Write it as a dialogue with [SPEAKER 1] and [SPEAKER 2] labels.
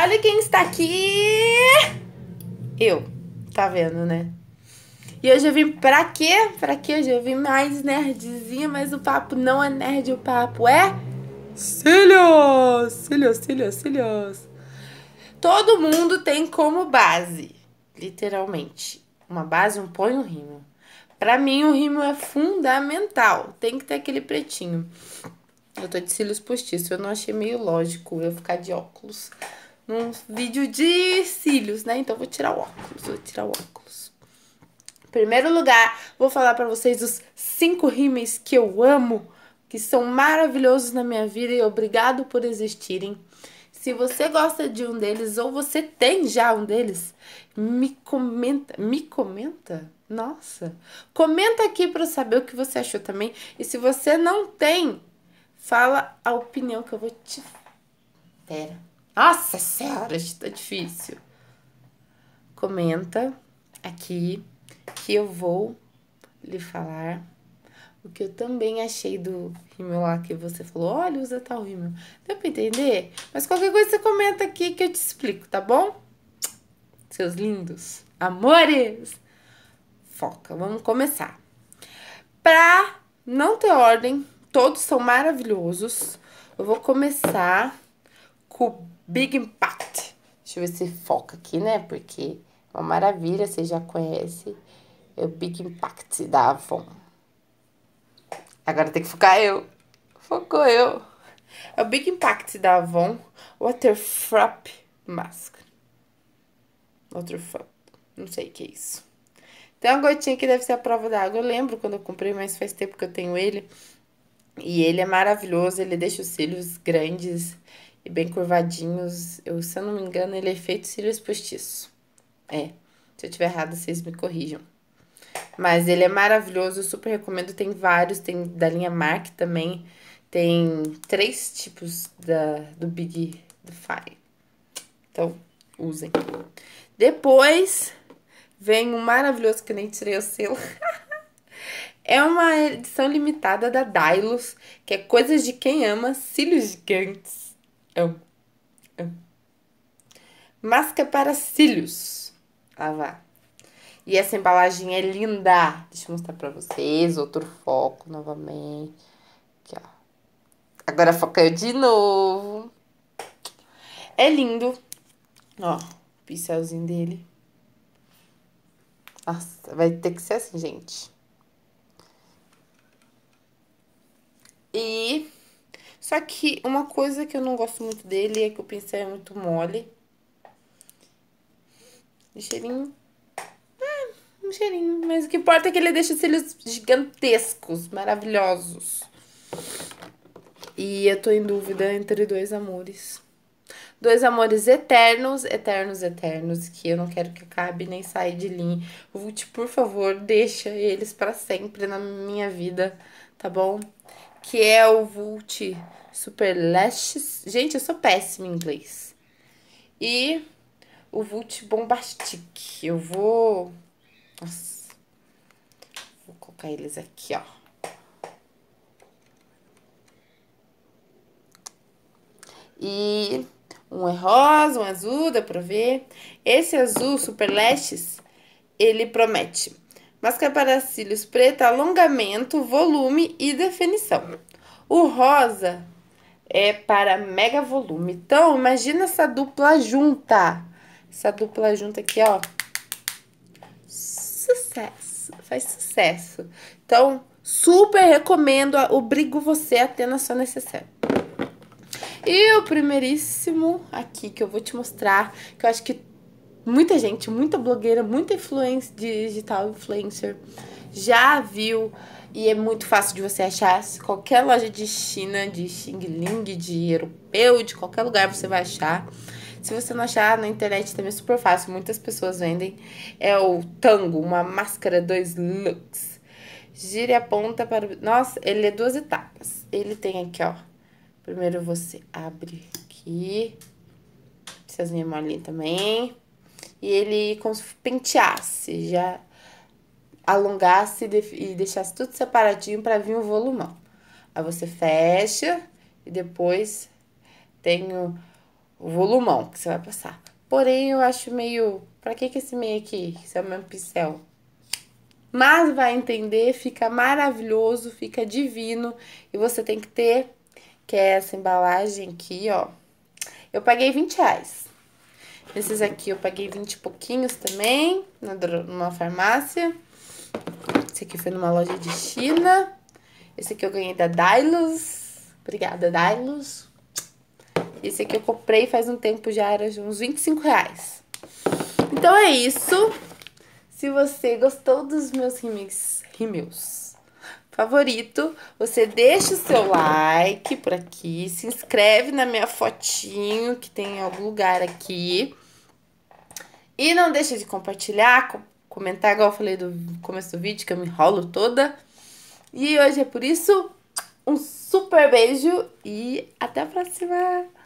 [SPEAKER 1] Olha quem está aqui! Eu. Tá vendo, né? E hoje eu vim pra quê? Pra quê? Hoje eu vim mais nerdzinha, mas o papo não é nerd, o papo é... Cílios! Cílios, cílios, cílios. Todo mundo tem como base, literalmente, uma base, um põe um rímel. Pra mim, o rímel é fundamental. Tem que ter aquele pretinho. Eu tô de cílios postiços, eu não achei meio lógico eu ficar de óculos num vídeo de cílios, né? Então vou tirar o óculos, vou tirar o óculos. Em primeiro lugar, vou falar para vocês os cinco rímeis que eu amo, que são maravilhosos na minha vida e obrigado por existirem. Se você gosta de um deles ou você tem já um deles, me comenta, me comenta. Nossa, comenta aqui para saber o que você achou também. E se você não tem, fala a opinião que eu vou te. Pera. Nossa é senhora, tá é é difícil. Comenta aqui que eu vou lhe falar o que eu também achei do rímel lá que você falou. Olha, usa tal rímel. Deu pra entender? Mas qualquer coisa você comenta aqui que eu te explico, tá bom? Seus lindos amores! Foca, vamos começar. Pra não ter ordem, todos são maravilhosos. Eu vou começar com Big Impact. Deixa eu ver se foca aqui, né? Porque é uma maravilha, você já conhece. É o Big Impact da Avon. Agora tem que focar eu. Focou eu. É o Big Impact da Avon Waterfrap Máscara. Waterfrap. Não sei o que é isso. Tem uma gotinha que deve ser a prova d'água. Eu lembro quando eu comprei, mas faz tempo que eu tenho ele. E ele é maravilhoso, ele deixa os cílios grandes bem curvadinhos. Eu, se eu não me engano, ele é feito cílios postiço. É, se eu tiver errado, vocês me corrijam. Mas ele é maravilhoso, super recomendo. Tem vários, tem da linha Mark também. Tem três tipos da, do Big do Fire. Então, usem. Depois vem um maravilhoso que nem tirei o selo. é uma edição limitada da Dylos, que é Coisas de Quem Ama Cílios Gigantes. Eu. Eu. Máscara para cílios. Lavar. E essa embalagem é linda. Deixa eu mostrar pra vocês. Outro foco novamente. Aqui, ó. Agora foca eu de novo. É lindo. Ó, o pincelzinho dele. Nossa, vai ter que ser assim, gente. Só que uma coisa que eu não gosto muito dele é que o pincel é muito mole. Um cheirinho... Ah, um cheirinho. Mas o que importa é que ele deixa os cílios gigantescos, maravilhosos. E eu tô em dúvida entre dois amores. Dois amores eternos, eternos, eternos, que eu não quero que acabe nem sair de linha. Vult, por favor, deixa eles para sempre na minha vida, tá bom? que é o Vult Super Lashes. Gente, eu sou péssima em inglês. E o Vult Bombastic. Eu vou... Nossa. Vou colocar eles aqui, ó. E um é rosa, um azul, dá pra ver. Esse azul, Super Lashes, ele promete Máscara para cílios preta, alongamento, volume e definição. O rosa é para mega volume. Então, imagina essa dupla junta. Essa dupla junta aqui, ó. Sucesso. Faz sucesso. Então, super recomendo. Obrigo você a ter na sua necessária. E o primeiríssimo aqui que eu vou te mostrar, que eu acho que muita gente, muita blogueira, muita influência digital influencer já viu e é muito fácil de você achar. Qualquer loja de China, de Xing Ling, de europeu, de qualquer lugar você vai achar. Se você não achar na internet também é super fácil, muitas pessoas vendem. É o tango, uma máscara, dois looks. Gire a ponta para. Nossa, ele é duas etapas. Ele tem aqui, ó. Primeiro você abre aqui. Precisa de molinha também e ele penteasse, já alongasse e deixasse tudo separadinho para vir o volumão. Aí você fecha e depois tem o, volumão que você vai passar. Porém, eu acho meio. Pra que, que esse meio aqui? Isso é o meu pincel. Mas vai entender, fica maravilhoso, fica divino. E você tem que ter, que é essa embalagem aqui, ó. Eu paguei 20 reais. Esses aqui eu paguei 20 e pouquinhos também, na, numa farmácia. Esse aqui foi numa loja de China. Esse aqui eu ganhei da Dylos. Obrigada, Dylos. Esse aqui eu comprei faz um tempo já, era uns 25 reais. Então é isso. Se você gostou dos meus rimes, rímels favorito, você deixa o seu like por aqui, se inscreve na minha fotinho que tem em algum lugar aqui. E não deixa de compartilhar, comentar, igual eu falei do começo do vídeo, que eu me enrolo toda. E hoje é por isso. Um super beijo e até a próxima!